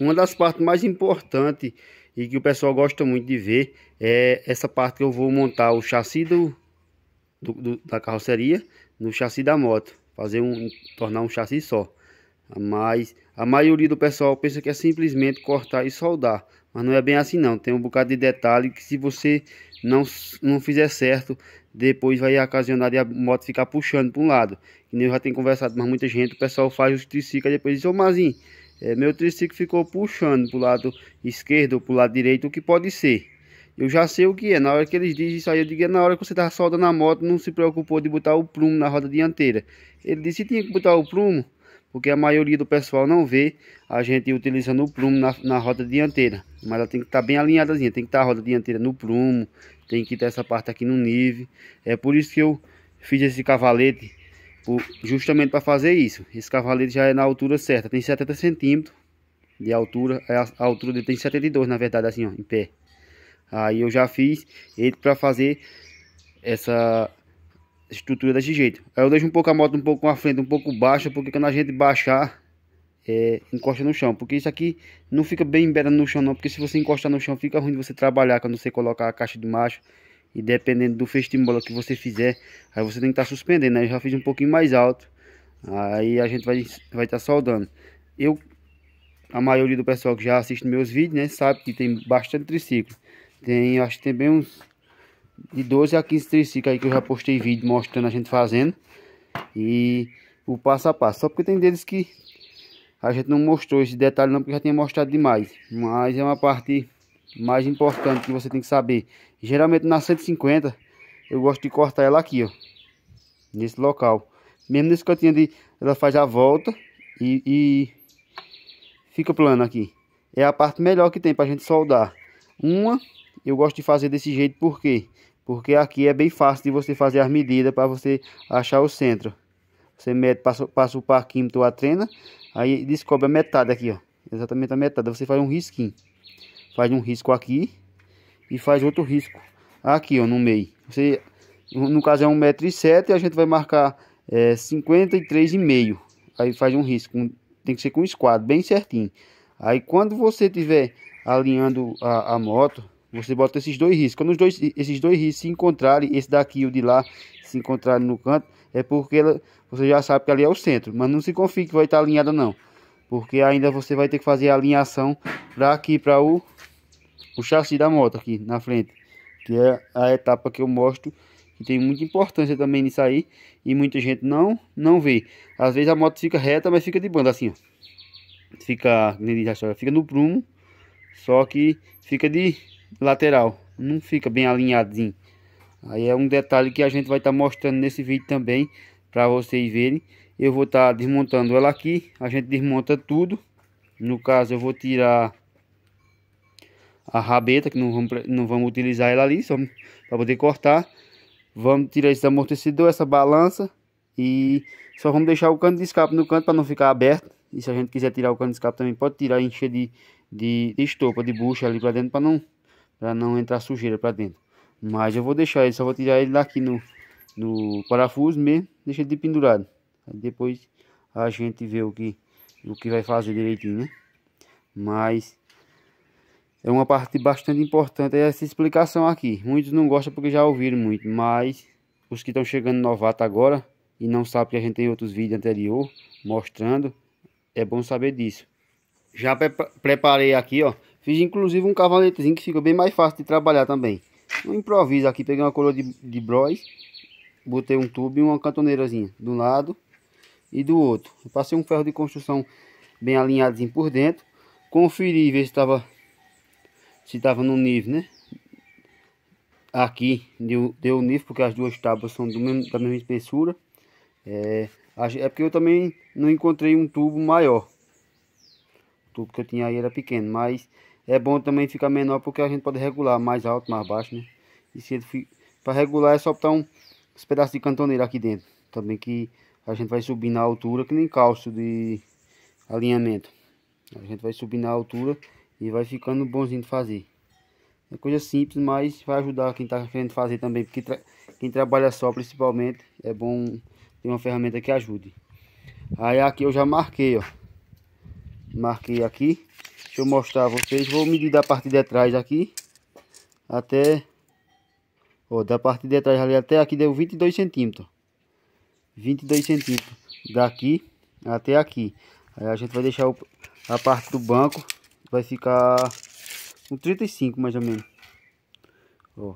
Uma das partes mais importantes e que o pessoal gosta muito de ver é essa parte que eu vou montar o chassi do, do, do da carroceria no chassi da moto. Fazer um, tornar um chassi só. Mas a maioria do pessoal pensa que é simplesmente cortar e soldar. Mas não é bem assim não. Tem um bocado de detalhe que se você não, não fizer certo, depois vai ocasionar a moto ficar puxando para um lado. Que nem eu já tenho conversado, mas muita gente, o pessoal faz o e depois diz, ô Mazinho, é, meu triciclo ficou puxando para o lado esquerdo ou para o lado direito, o que pode ser. Eu já sei o que é. Na hora que eles dizem isso aí, eu digo, é na hora que você estava tá soldando a moto, não se preocupou de botar o prumo na roda dianteira. Ele disse que tinha que botar o prumo, porque a maioria do pessoal não vê a gente utilizando o prumo na, na roda dianteira. Mas ela tem que estar tá bem alinhadazinha, tem que estar tá a roda dianteira no prumo, tem que estar tá essa parte aqui no nível. É por isso que eu fiz esse cavalete justamente para fazer isso. Esse cavalete já é na altura certa, tem 70 centímetros de altura, é, a altura dele tem 72 na verdade, assim ó, em pé. Aí eu já fiz ele para fazer essa estrutura desse jeito. Aí eu deixo um pouco a moto um pouco na frente, um pouco baixa, porque quando a gente baixar, é, encosta no chão, porque isso aqui não fica bem embedado no chão não, porque se você encostar no chão fica ruim de você trabalhar quando você colocar a caixa de macho. E dependendo do fecho de bola que você fizer, aí você tem que estar tá suspendendo. Né? Eu já fiz um pouquinho mais alto. Aí a gente vai estar vai tá soldando. Eu, a maioria do pessoal que já assiste meus vídeos, né? Sabe que tem bastante triciclo. Tem, acho que tem bem uns de 12 a 15 triciclos aí que eu já postei vídeo mostrando a gente fazendo. E o passo a passo. Só porque tem deles que a gente não mostrou esse detalhe não, porque já tinha mostrado demais. Mas é uma parte mais importante que você tem que saber. Geralmente na 150 eu gosto de cortar ela aqui, ó. Nesse local. Mesmo nesse cantinho de ela faz a volta e, e fica plano aqui. É a parte melhor que tem pra gente soldar. Uma eu gosto de fazer desse jeito por quê? Porque aqui é bem fácil de você fazer as medidas para você achar o centro. Você mede, passa, passa o parquímetro, a trena, aí descobre a metade aqui, ó. Exatamente a metade. Você faz um risquinho faz um risco aqui e faz outro risco aqui, ó, no meio. Você, no caso é 1,7m, a gente vai marcar é, 53,5. Aí faz um risco, tem que ser com esquadro, bem certinho. Aí quando você tiver alinhando a, a moto, você bota esses dois riscos. Quando os dois, esses dois riscos se encontrarem, esse daqui e o de lá se encontrarem no canto, é porque ela, você já sabe que ali é o centro. Mas não se confie que vai estar alinhada não. Porque ainda você vai ter que fazer a alinhação para aqui, para o, o chassi da moto aqui na frente. Que é a etapa que eu mostro que tem muita importância também nisso aí. E muita gente não, não vê. Às vezes a moto fica reta, mas fica de banda assim, ó. Fica, fica no prumo, só que fica de lateral. Não fica bem alinhadinho. Aí é um detalhe que a gente vai estar tá mostrando nesse vídeo também para vocês verem eu vou estar tá desmontando ela aqui. A gente desmonta tudo. No caso, eu vou tirar a rabeta, que não vamos, não vamos utilizar ela ali, só para poder cortar. Vamos tirar esse amortecedor, essa balança. E só vamos deixar o cano de escape no canto para não ficar aberto. E se a gente quiser tirar o cano de escape também, pode tirar e encher de, de, estopa, de bucha ali para dentro, para não, para não entrar sujeira para dentro. Mas eu vou deixar ele, só vou tirar ele daqui no, no parafuso mesmo, deixa ele de pendurado. Aí depois a gente vê o que, o que vai fazer direitinho, né? Mas é uma parte bastante importante é essa explicação aqui. Muitos não gostam porque já ouviram muito, mas os que estão chegando novato agora e não sabem que a gente tem outros vídeos anterior mostrando, é bom saber disso. Já pre preparei aqui, ó. Fiz inclusive um cavaletezinho que fica bem mais fácil de trabalhar também. Um improviso aqui, peguei uma coroa de, de bróis, botei um tubo e uma cantoneirazinha do lado e do outro. passei um ferro de construção bem alinhadinho por dentro. Conferi ver se estava se estava no nível, né? Aqui deu, deu nível porque as duas tábuas são mesmo, da mesma espessura. É, é porque eu também não encontrei um tubo maior. O tubo que eu tinha aí era pequeno, mas é bom também ficar menor porque a gente pode regular mais alto, mais baixo, né? E se ele para regular é só botar um esse pedaço de cantoneira aqui dentro. Também que a gente vai subir na altura, que nem calço de alinhamento. A gente vai subir na altura e vai ficando bonzinho de fazer. É coisa simples, mas vai ajudar quem está querendo fazer também, porque tra quem trabalha só principalmente, é bom ter uma ferramenta que ajude. Aí aqui eu já marquei, ó. Marquei aqui. Deixa eu mostrar a vocês. Vou medir da parte de trás aqui até Ó, da parte de trás ali até aqui deu 22 centímetros. 22 centímetros. Daqui até aqui. Aí a gente vai deixar o, a parte do banco. Vai ficar com 35 mais ou menos. Ó.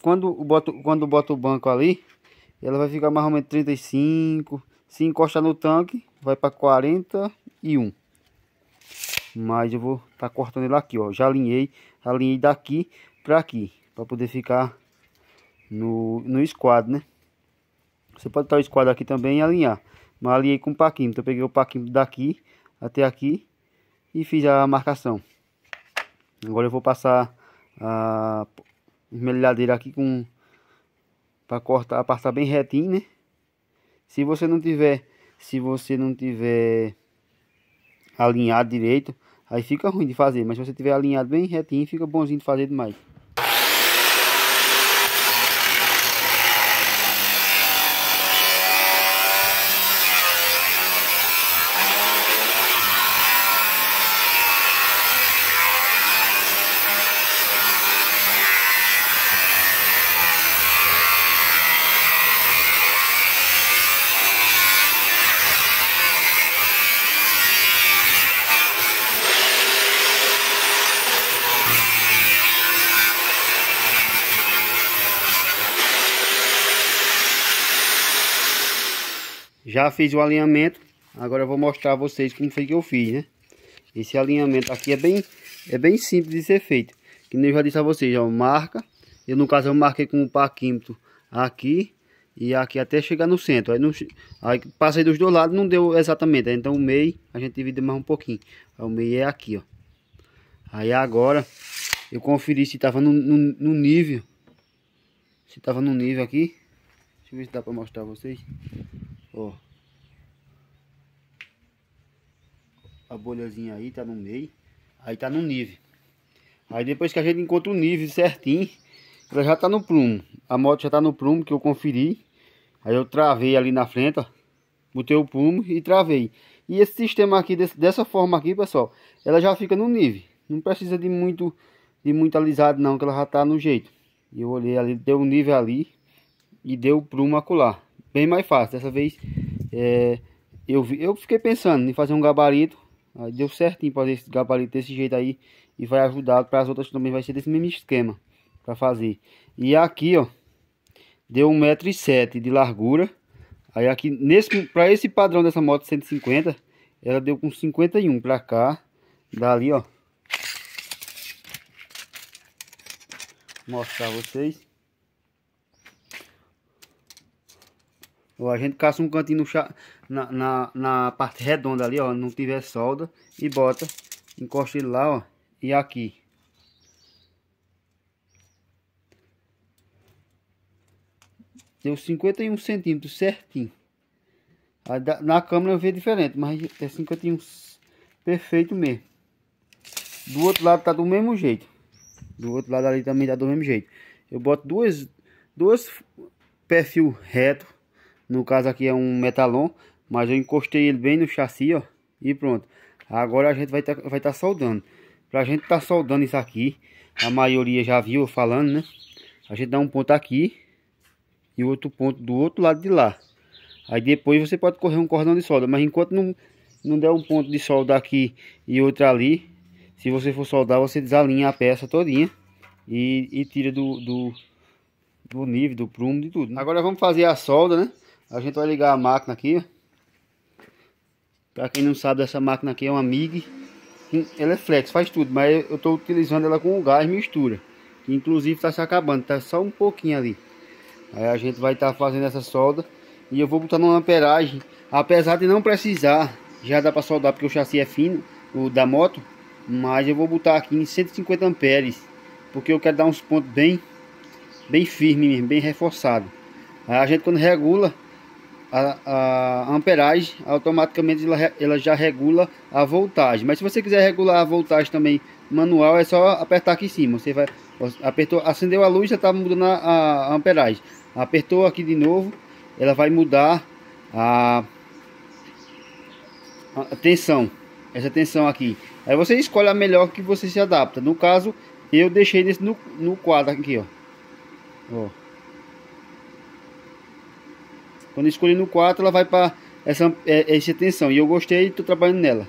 Quando bota, quando bota o banco ali, ela vai ficar mais ou menos 35. Se encostar no tanque, vai para 41. Mas eu vou estar tá cortando ele aqui, ó. Já alinhei, alinhei daqui para aqui, para poder ficar no, no esquadro, né? Você pode estar o esquadro aqui também e alinhar. Mas alinhei com o paquinho, então, Eu peguei o paquinho daqui até aqui e fiz a marcação. Agora eu vou passar a esmelhadeira aqui com para cortar, passar bem retinho, né? Se você não tiver, se você não tiver alinhado direito, aí fica ruim de fazer, mas se você tiver alinhado bem retinho, fica bonzinho de fazer demais. fiz o alinhamento. Agora eu vou mostrar a vocês como foi que eu fiz, né? Esse alinhamento aqui é bem, é bem simples de ser feito. Que nem eu já disse a vocês, ó, marca. Eu, no caso, eu marquei com o um parquímetro aqui e aqui até chegar no centro. Aí, não, aí passei dos dois lados, não deu exatamente. Então o meio, a gente divide mais um pouquinho. o meio é aqui, ó. Aí agora, eu conferi se tava no, no, no nível. Se tava no nível aqui. Deixa eu ver se dá pra mostrar pra vocês. Ó. a bolhazinha aí, tá no meio. Aí tá no nível. Aí depois que a gente encontra o nível certinho, ela já tá no prumo. A moto já tá no prumo que eu conferi. Aí eu travei ali na frente, ó. Botei o prumo e travei. E esse sistema aqui, desse, dessa forma aqui, pessoal, ela já fica no nível. Não precisa de muito, de muito alisado não, que ela já tá no jeito. E eu olhei ali, deu um nível ali e deu o prumo acular. Bem mais fácil. Dessa vez, é, eu, eu fiquei pensando em fazer um gabarito Aí deu certinho fazer esse gabarito desse jeito aí. E vai ajudar para as outras também vai ser desse mesmo esquema. Para fazer. E aqui, ó. Deu 1,7m de largura. Aí aqui, nesse, para esse padrão dessa moto 150, ela deu com 51 para cá. Dali, ó. Mostrar vocês. Ó, a gente caça um cantinho no, na, na, na, parte redonda ali, ó, não tiver solda, e bota, encosta ele lá, ó, e aqui. Deu 51 centímetros, certinho. Aí, na câmera eu vi diferente, mas é 51 perfeito mesmo. Do outro lado tá do mesmo jeito. Do outro lado ali também tá do mesmo jeito. Eu boto duas, duas perfil reto. No caso aqui é um metalon. Mas eu encostei ele bem no chassi, ó. E pronto. Agora a gente vai estar tá, vai tá soldando. Pra gente estar tá soldando isso aqui, a maioria já viu falando, né? A gente dá um ponto aqui e outro ponto do outro lado de lá. Aí depois você pode correr um cordão de solda, mas enquanto não, não der um ponto de solda aqui e outro ali, se você for soldar, você desalinha a peça todinha e, e tira do, do, do nível, do prumo, de tudo. Né? Agora vamos fazer a solda, né? A gente vai ligar a máquina aqui, ó. Para quem não sabe, essa máquina aqui é uma MIG. Ela é flex, faz tudo, mas eu estou utilizando ela com o gás mistura. Que inclusive está se acabando, está só um pouquinho ali. Aí a gente vai estar tá fazendo essa solda. E eu vou botar numa amperagem. Apesar de não precisar, já dá para soldar porque o chassi é fino, o da moto. Mas eu vou botar aqui em 150 amperes. Porque eu quero dar uns pontos bem, bem firme mesmo, bem reforçado. Aí a gente quando regula, a, a amperagem, automaticamente ela, ela já regula a voltagem. Mas se você quiser regular a voltagem também manual, é só apertar aqui em cima. Você vai, apertou, acendeu a luz, já está mudando a, a, amperagem. Apertou aqui de novo, ela vai mudar a, a tensão. Essa tensão aqui. Aí você escolhe a melhor que você se adapta. No caso, eu deixei nesse, no, no quadro aqui, ó. ó. Quando escolhi no 4, ela vai para essa, é, é, essa tensão. E eu gostei e estou trabalhando nela.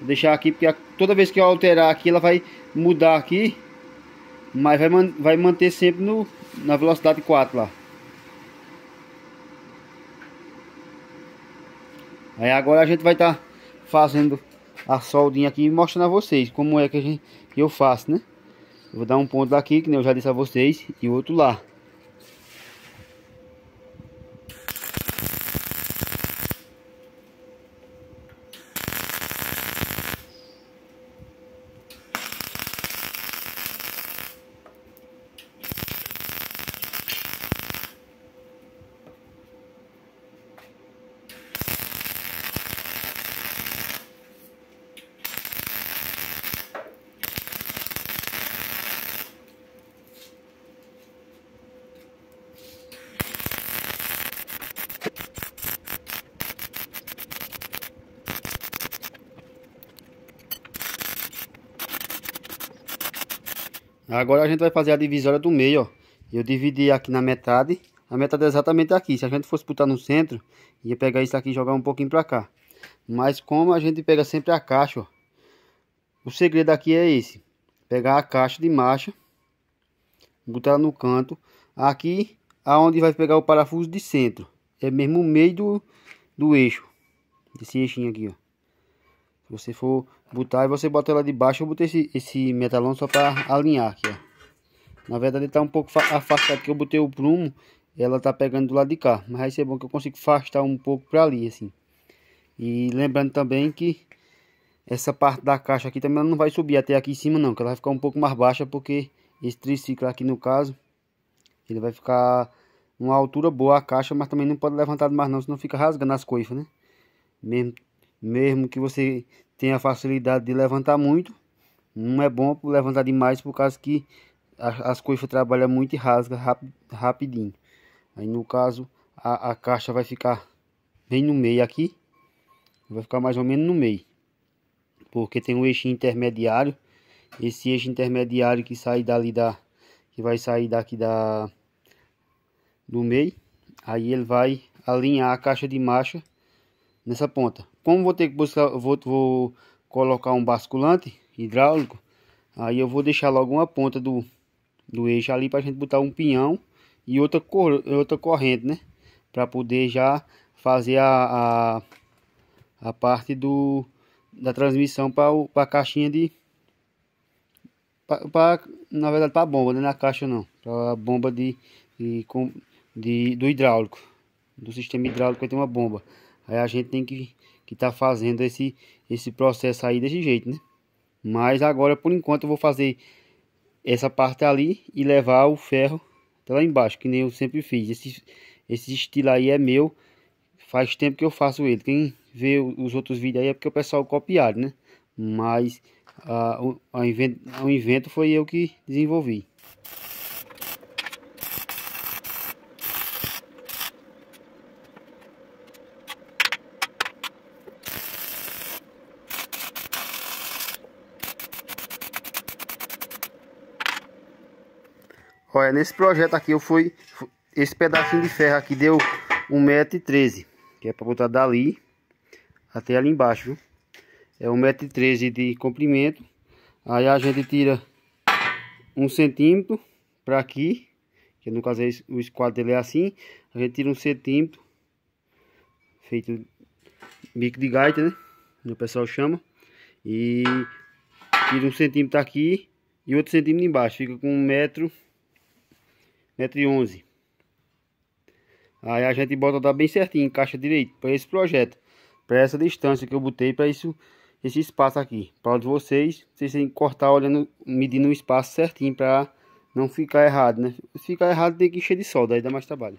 Vou deixar aqui, porque toda vez que eu alterar aqui, ela vai mudar aqui. Mas vai, vai manter sempre no, na velocidade 4 lá. Aí agora a gente vai estar tá fazendo a soldinha aqui e mostrando a vocês como é que, gente, que eu faço, né? Eu vou dar um ponto aqui, que eu já disse a vocês, e outro lá. Agora a gente vai fazer a divisória do meio, ó. Eu dividi aqui na metade. A metade é exatamente aqui. Se a gente fosse botar no centro, ia pegar isso aqui e jogar um pouquinho pra cá. Mas como a gente pega sempre a caixa, ó. O segredo aqui é esse. Pegar a caixa de marcha. Botar no canto. Aqui, aonde vai pegar o parafuso de centro. É mesmo o meio do, do eixo. Desse eixinho aqui, ó. Se você for botar, e você bota ela de baixo. Eu botei esse, esse metalão só para alinhar aqui, ó. Na verdade está um pouco afastado que eu botei o prumo. Ela tá pegando do lado de cá. Mas aí é bom que eu consigo afastar um pouco para ali, assim. E lembrando também que essa parte da caixa aqui também não vai subir até aqui em cima não. Que ela vai ficar um pouco mais baixa porque esse triciclo aqui no caso. Ele vai ficar uma altura boa a caixa, mas também não pode levantar mais não. Senão fica rasgando as coifas, né? Mesmo mesmo que você tenha facilidade de levantar muito, não é bom levantar demais por causa que as coifas trabalham é muito e rasga rap, rapidinho. Aí no caso, a, a caixa vai ficar bem no meio aqui. Vai ficar mais ou menos no meio. Porque tem um eixo intermediário. Esse eixo intermediário que sai dali da... Que vai sair daqui da... Do meio. Aí ele vai alinhar a caixa de marcha nessa ponta. Como vou ter que buscar, vou, vou colocar um basculante hidráulico, aí eu vou deixar logo uma ponta do, do eixo ali para a gente botar um pinhão e outra, cor, outra corrente, né? Para poder já fazer a, a, a, parte do, da transmissão para a caixinha de... Pra, pra, na verdade para a bomba, não é na caixa não. Para a bomba de, de, de, do hidráulico. Do sistema hidráulico tem uma bomba. Aí a gente tem que que tá fazendo esse esse processo aí desse jeito, né? Mas agora por enquanto eu vou fazer essa parte ali e levar o ferro até lá embaixo, que nem eu sempre fiz. Esse esse estilo aí é meu. Faz tempo que eu faço ele. Quem vê os outros vídeos aí é porque o pessoal copiaram né? Mas ah, a, a o invento foi eu que desenvolvi. Olha, nesse projeto aqui eu fui... Esse pedacinho de ferro aqui deu 1,13m. Que é para botar dali até ali embaixo, viu? É 1,13m de comprimento. Aí a gente tira um centímetro para aqui. Que no caso é o esquadro dele é assim. A gente tira um centímetro. Feito bico de gaita, né? O pessoal chama. E tira um centímetro aqui e outro centímetro embaixo. Fica com um metro metro e onze. Aí a gente bota dar bem certinho, encaixa direito para esse projeto, para essa distância que eu botei para isso esse espaço aqui. Para vocês, vocês têm que cortar olhando, medindo o espaço certinho para não ficar errado, né? Se ficar errado tem que encher de solda, aí dá mais trabalho.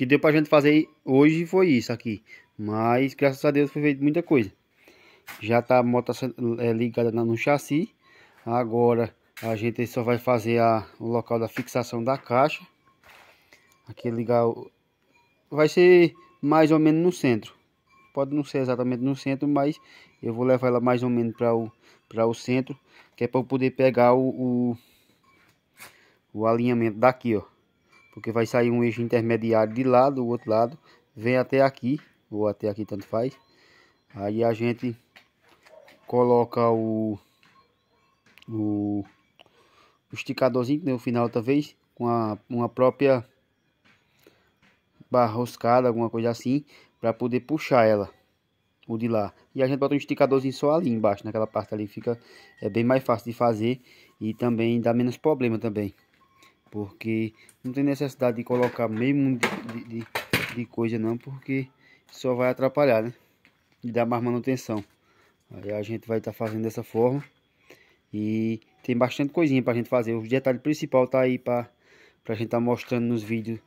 que deu pra gente fazer hoje foi isso aqui. Mas graças a Deus foi feito muita coisa. Já tá a moto tá é, ligada no chassi. Agora a gente só vai fazer a, o local da fixação da caixa. Aqui é ligar o... Vai ser mais ou menos no centro. Pode não ser exatamente no centro, mas eu vou levar ela mais ou menos para o, pra o centro. Que é para eu poder pegar o, o, o alinhamento daqui, ó porque vai sair um eixo intermediário de lá, do outro lado, vem até aqui, ou até aqui, tanto faz. Aí a gente coloca o, o, o esticadorzinho no final, talvez, com a, uma própria barra roscada, alguma coisa assim, para poder puxar ela, o de lá. E a gente bota um esticadorzinho só ali embaixo, naquela parte ali, fica é bem mais fácil de fazer e também dá menos problema também. Porque não tem necessidade de colocar meio de, de, de coisa não, porque só vai atrapalhar, né? E dar mais manutenção. Aí a gente vai estar tá fazendo dessa forma. E tem bastante coisinha para a gente fazer. O detalhe principal tá aí para a gente estar tá mostrando nos vídeos.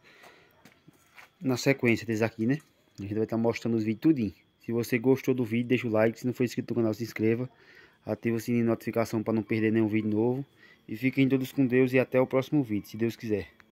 Na sequência desses aqui, né? A gente vai estar tá mostrando os vídeos tudinho. Se você gostou do vídeo, deixa o like. Se não for inscrito no canal, se inscreva. Ativa o sininho de notificação para não perder nenhum vídeo novo. E fiquem todos com Deus e até o próximo vídeo, se Deus quiser.